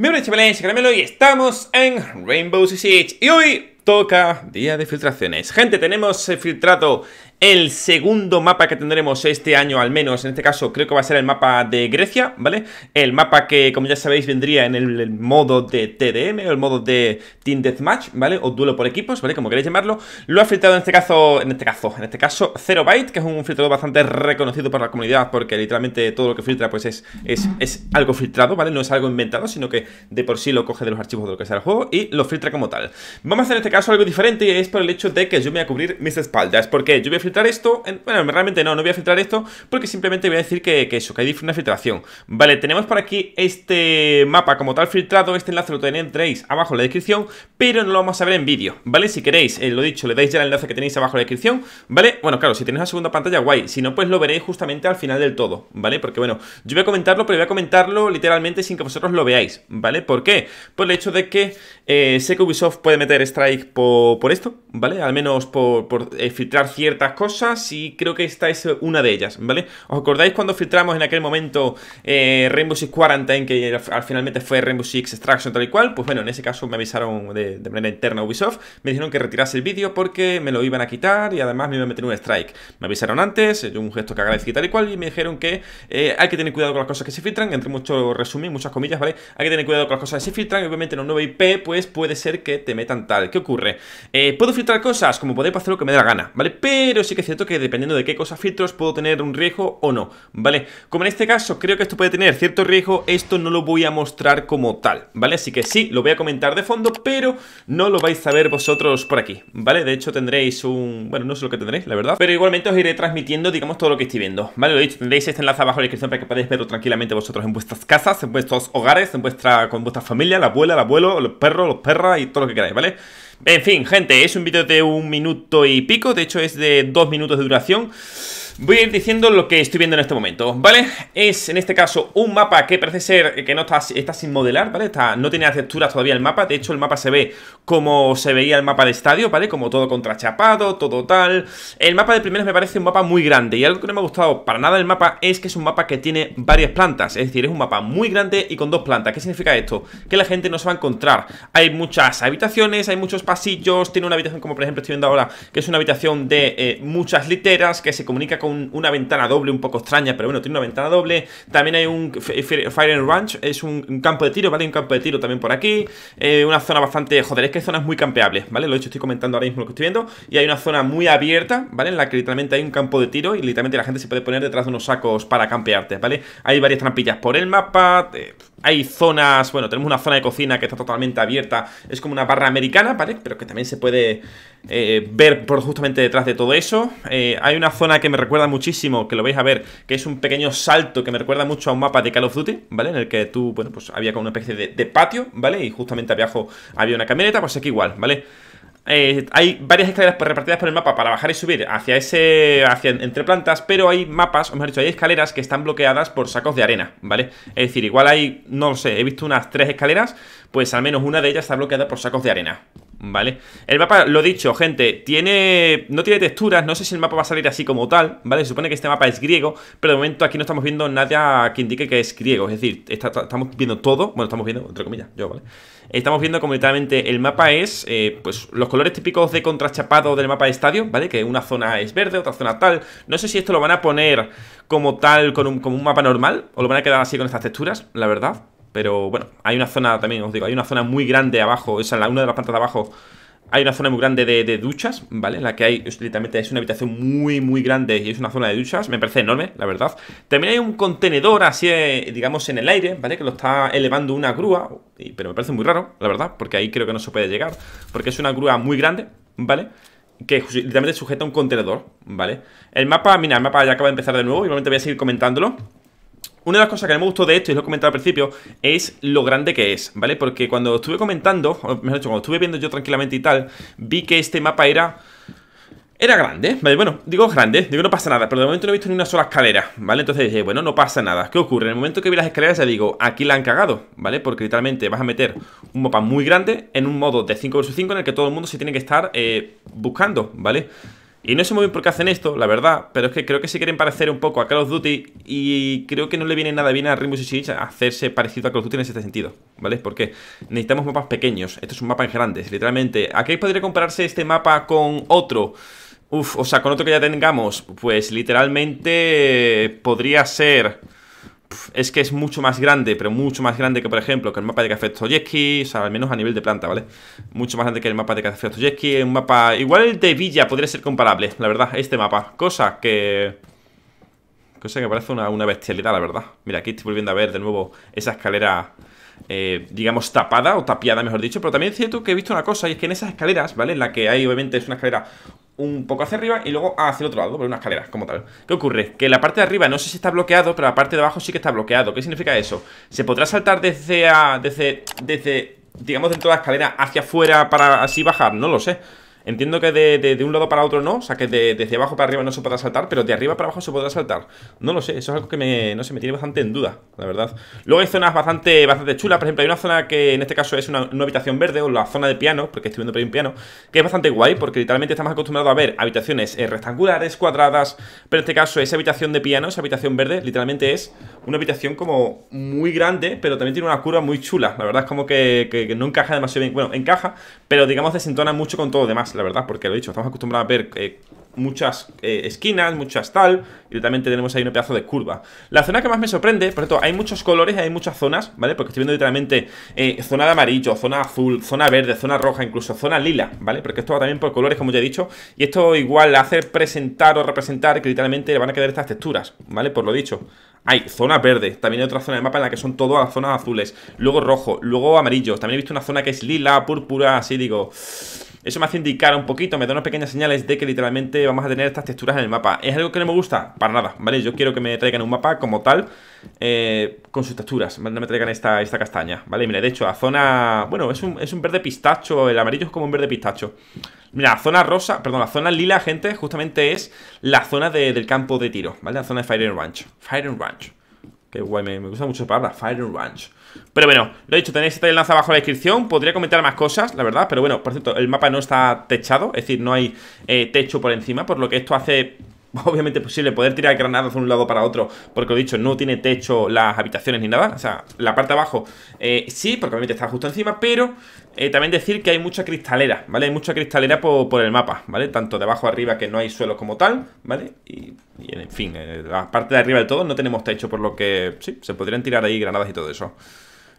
Mi nombre es Caramelo y estamos en Rainbow Six Y hoy toca día de filtraciones. Gente, tenemos eh, filtrado el segundo mapa que tendremos este año al menos, en este caso creo que va a ser el mapa de Grecia, ¿vale? El mapa que, como ya sabéis, vendría en el, modo de TDM, el modo de Team Deathmatch, ¿vale? O duelo por equipos, ¿vale? Como queréis llamarlo. Lo ha filtrado en este caso, en este caso, en este caso, Zero Byte, que es un filtrador bastante reconocido por la comunidad, porque literalmente todo lo que filtra, pues es, es, es algo filtrado, ¿vale? No es algo inventado, sino que de por sí lo coge de los archivos de lo que sea el juego y lo filtra como tal. Vamos a hacer en este caso algo diferente y es por el hecho de que yo me voy a cubrir mis espaldas, porque yo voy a filtrar esto. bueno, realmente no, no voy a filtrar esto porque simplemente voy a decir que, eso, que hay una filtración. Vale, tenemos por aquí este mapa como tal filtrado. Este enlace lo tenéis abajo en la descripción, pero no lo vamos a ver en vídeo, ¿vale? Si queréis, eh, lo dicho, le dais ya el enlace que tenéis abajo en la descripción, ¿vale? Bueno, claro, si tenéis la segunda pantalla, guay. Si no, pues lo veréis justamente al final del todo, ¿vale? Porque bueno, yo voy a comentarlo, pero voy a comentarlo literalmente sin que vosotros lo veáis, ¿vale? ¿Por qué? Por el hecho de que eh, sé que Ubisoft puede meter strike por, esto, ¿vale? Al menos por, eh, filtrar ciertas cosas y creo que esta es eh, una de ellas, ¿vale? ¿Os acordáis cuando filtramos en aquel momento eh, Rainbow Six Quarantine, que al finalmente fue Rainbow Six Extraction tal y cual? Pues bueno, en ese caso me avisaron de, manera interna Ubisoft, me dijeron que retirase el vídeo porque me lo iban a quitar y además me iban a meter un strike. Me avisaron antes, yo un gesto que agradecí tal y cual, y me dijeron que eh, hay que tener cuidado con las cosas que se filtran, entre mucho resumen, muchas comillas, ¿vale? Hay que tener cuidado con las cosas que se filtran, y obviamente en un nuevo IP, pues puede ser que te metan tal. ¿Qué ocurre? Puedo filtrar cosas, como podéis hacer lo que me dé la gana, ¿vale? Pero sí que es cierto que dependiendo de qué cosa filtros puedo tener un riesgo o no, ¿vale? Como en este caso creo que esto puede tener cierto riesgo, esto no lo voy a mostrar como tal, ¿vale? Así que sí, lo voy a comentar de fondo, pero no lo vais a ver vosotros por aquí, ¿vale? De hecho tendréis un... bueno, no sé lo que tendréis, la verdad, pero igualmente os iré transmitiendo, digamos, todo lo que estoy viendo, ¿vale? Lo dicho, tendréis este enlace abajo en la descripción para que podáis verlo tranquilamente vosotros en vuestras casas, en vuestros hogares, en vuestra, con vuestra familia, la abuela, el abuelo, los perros, los perras y todo lo que queráis, ¿vale? En fin, gente, es un vídeo de un minuto y pico, de hecho es de dos minutos de duración. Voy a ir diciendo lo que estoy viendo en este momento, ¿vale? Es, en este caso, un mapa que parece ser que no está, está sin modelar, ¿vale? Está, no tiene texturas todavía el mapa, de hecho el mapa se ve como se veía el mapa de estadio, ¿vale? Como todo contrachapado, todo tal... El mapa de primeros me parece un mapa muy grande y algo que no me ha gustado para nada del mapa es que es un mapa que tiene varias plantas, es decir, es un mapa muy grande y con dos plantas. ¿Qué significa esto? Que la gente no se va a encontrar. Hay muchas habitaciones, hay muchos pasillos, tiene una habitación como por ejemplo estoy viendo ahora, que es una habitación de eh, muchas literas que se comunica con una ventana doble un poco extraña, pero bueno, tiene una ventana doble. También hay un Fire and Ranch, es un campo de tiro, ¿vale? Un campo de tiro también por aquí. Eh, una zona bastante... Joder, es que hay zonas muy campeables, ¿vale? Lo he hecho, estoy comentando ahora mismo lo que estoy viendo. Y hay una zona muy abierta, ¿vale? En la que literalmente hay un campo de tiro y literalmente la gente se puede poner detrás de unos sacos para campearte, ¿vale? Hay varias trampillas por el mapa... Eh, hay zonas, bueno, tenemos una zona de cocina que está totalmente abierta, es como una barra americana, ¿vale? Pero que también se puede eh, ver por justamente detrás de todo eso. Eh, hay una zona que me recuerda muchísimo, que lo vais a ver, que es un pequeño salto que me recuerda mucho a un mapa de Call of Duty, ¿vale? En el que tú, bueno, pues había como una especie de, de patio, ¿vale? Y justamente abajo había una camioneta, pues aquí igual, ¿vale? Eh, hay varias escaleras pues, repartidas por el mapa para bajar y subir hacia ese. hacia entre plantas, pero hay mapas, o mejor dicho, hay escaleras que están bloqueadas por sacos de arena, ¿vale? Es decir, igual hay, no sé, he visto unas tres escaleras, pues al menos una de ellas está bloqueada por sacos de arena. ¿vale? El mapa, lo dicho, gente, tiene no tiene texturas, no sé si el mapa va a salir así como tal, ¿vale? Se supone que este mapa es griego, pero de momento aquí no estamos viendo nada que indique que es griego, es decir, estamos viendo todo, bueno, estamos viendo, entre comillas, yo, ¿vale? Estamos viendo como literalmente el mapa es, eh, pues, los colores típicos de contrachapado del mapa de estadio, ¿vale? Que una zona es verde, otra zona tal, no sé si esto lo van a poner como tal, como un mapa normal, o lo van a quedar así con estas texturas, la verdad, pero bueno, hay una zona también, os digo, hay una zona muy grande abajo, esa en la, una de las plantas de abajo hay una zona muy grande de, duchas, ¿vale? En la que hay, literalmente, es una habitación muy, muy grande y es una zona de duchas. Me parece enorme, la verdad. También hay un contenedor así, eh, digamos, en el aire, ¿vale? Que lo está elevando una grúa, pero me parece muy raro, la verdad, porque ahí creo que no se puede llegar, porque es una grúa muy grande, ¿vale? Que literalmente sujeta un contenedor, ¿vale? El mapa, mira, el mapa ya acaba de empezar de nuevo, igualmente voy a seguir comentándolo. Una de las cosas que me gustó de esto, y lo he comentado al principio, es lo grande que es, ¿vale? Porque cuando estuve comentando, o mejor dicho, cuando estuve viendo yo tranquilamente y tal, vi que este mapa era... Era grande, ¿vale? Bueno, digo grande, digo no pasa nada, pero de momento no he visto ni una sola escalera, ¿vale? Entonces dije, bueno, no pasa nada. ¿Qué ocurre? En el momento que vi las escaleras ya digo, aquí la han cagado, ¿vale? Porque literalmente vas a meter un mapa muy grande en un modo de 5 vs 5 en el que todo el mundo se tiene que estar eh, buscando, ¿vale? vale y no sé muy bien por qué hacen esto, la verdad, pero es que creo que se quieren parecer un poco a Call of Duty y creo que no le viene nada bien a Rainbow Six hacerse parecido a Call of Duty en este sentido, ¿vale? Porque necesitamos mapas pequeños, esto es un mapa en grandes, literalmente. ¿A qué podría compararse este mapa con otro? Uf, o sea, con otro que ya tengamos, pues literalmente podría ser es que es mucho más grande, pero mucho más grande que, por ejemplo, que el mapa de Café Toyeski, o sea, al menos a nivel de planta, ¿vale? Mucho más grande que el mapa de Café un mapa... Igual el de Villa podría ser comparable, la verdad, este mapa. Cosa que... Cosa que parece una, una bestialidad, la verdad. Mira, aquí estoy volviendo a ver de nuevo esa escalera... Eh, digamos, tapada o tapiada, mejor dicho. Pero también es cierto que he visto una cosa, y es que en esas escaleras, ¿vale? En la que hay, obviamente, es una escalera un poco hacia arriba y luego hacia el otro lado, por una escalera, como tal. ¿Qué ocurre? Que la parte de arriba no sé si está bloqueado, pero la parte de abajo sí que está bloqueado. ¿Qué significa eso? Se podrá saltar desde, desde, desde digamos, dentro de la escalera hacia afuera para así bajar, no lo sé. Entiendo que de, un lado para otro no, o sea que desde abajo para arriba no se podrá saltar, pero de arriba para abajo se podrá saltar. No lo sé, eso es algo que me, no tiene bastante en duda, la verdad. Luego hay zonas bastante, bastante chulas, por ejemplo, hay una zona que en este caso es una, habitación verde, o la zona de piano, porque estoy viendo por un piano, que es bastante guay, porque literalmente estamos acostumbrados a ver habitaciones eh, rectangulares, cuadradas, pero en este caso esa habitación de piano, esa habitación verde, literalmente es una habitación como muy grande, pero también tiene una curva muy chula, la verdad es como que, no encaja demasiado bien, bueno, encaja, pero digamos desentona mucho con todo lo demás la verdad, porque lo he dicho, estamos acostumbrados a ver eh, muchas eh, esquinas, muchas tal, y también tenemos ahí un pedazo de curva. La zona que más me sorprende, por cierto, hay muchos colores, hay muchas zonas, ¿vale? Porque estoy viendo literalmente eh, zona de amarillo, zona azul, zona verde, zona roja, incluso zona lila, ¿vale? Porque esto va también por colores, como ya he dicho, y esto igual hace presentar o representar que literalmente van a quedar estas texturas, ¿vale? Por lo dicho. Hay zona verde, también hay otra zona de mapa en la que son todas zonas azules, luego rojo, luego amarillo, también he visto una zona que es lila, púrpura, así digo... Eso me hace indicar un poquito, me da unas pequeñas señales de que literalmente vamos a tener estas texturas en el mapa. ¿Es algo que no me gusta? Para nada, ¿vale? Yo quiero que me traigan un mapa como tal, eh, con sus texturas, no me traigan esta, esta castaña, ¿vale? Mira, de hecho, la zona... Bueno, es un, verde pistacho, el amarillo es como un verde pistacho. Mira, la zona rosa, perdón, la zona lila, gente, justamente es la zona del campo de tiro, ¿vale? La zona de Fire and Ranch. Fire and Ranch. Qué guay, me, gusta mucho la palabra, Fire Ranch. Pero bueno, lo he dicho, tenéis este enlace abajo en la descripción. Podría comentar más cosas, la verdad, pero bueno, por cierto, el mapa no está techado, es decir, no hay eh, techo por encima, por lo que esto hace obviamente posible poder tirar granadas de un lado para otro, porque lo dicho, no tiene techo las habitaciones ni nada, o sea, la parte de abajo eh, sí, porque obviamente está justo encima, pero eh, también decir que hay mucha cristalera, ¿vale? Hay mucha cristalera por, el mapa, ¿vale? Tanto de abajo arriba que no hay suelo como tal, ¿vale? Y, en fin, eh, la parte de arriba de todo no tenemos techo, por lo que sí, se podrían tirar ahí granadas y todo eso.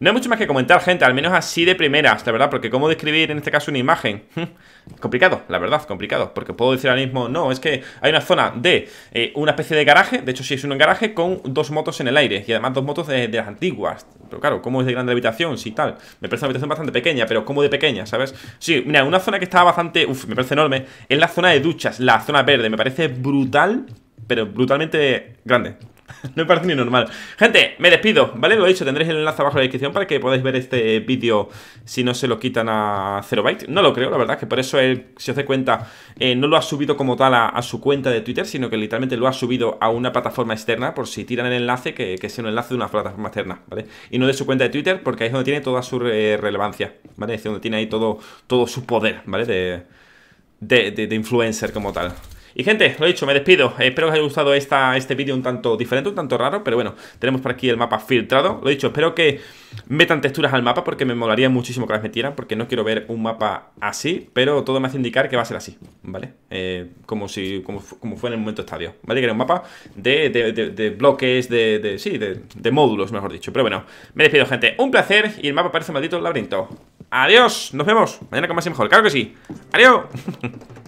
No hay mucho más que comentar, gente, al menos así de primeras, la verdad, porque cómo describir en este caso una imagen, hmm, complicado, la verdad, complicado, porque puedo decir ahora mismo, no, es que hay una zona de eh, una especie de garaje, de hecho sí es un garaje, con dos motos en el aire, y además dos motos de, las antiguas, pero claro, cómo es de grande habitación, si tal, me parece una habitación bastante pequeña, pero como de pequeña, ¿sabes? Sí, mira, una zona que estaba bastante, uff, me parece enorme, es la zona de duchas, la zona verde, me parece brutal, pero brutalmente grande, no me parece ni normal. Gente, me despido, ¿vale? Lo he dicho, tendréis el enlace abajo en la descripción para que podáis ver este vídeo si no se lo quitan a 0 byte. No lo creo, la verdad, que por eso él, si os dé cuenta, eh, no lo ha subido como tal a, su cuenta de Twitter, sino que literalmente lo ha subido a una plataforma externa por si tiran el enlace, que, que sea un enlace de una plataforma externa, ¿vale? Y no de su cuenta de Twitter, porque ahí es donde tiene toda su relevancia, ¿vale? Es donde tiene ahí todo, todo su poder, ¿vale? de, de influencer como tal. Y gente, lo he dicho, me despido. Espero que os haya gustado esta, este vídeo un tanto diferente, un tanto raro, pero bueno, tenemos por aquí el mapa filtrado. Lo he dicho, espero que metan texturas al mapa porque me molaría muchísimo que las metieran porque no quiero ver un mapa así, pero todo me hace indicar que va a ser así, ¿vale? Eh, como si como, fue en el momento estadio, ¿vale? Que era un mapa de, de, de, de bloques, de, sí, de, módulos, mejor dicho. Pero bueno, me despido, gente. Un placer y el mapa parece un maldito laberinto. Adiós, nos vemos mañana con más mejor, claro que sí. Adiós.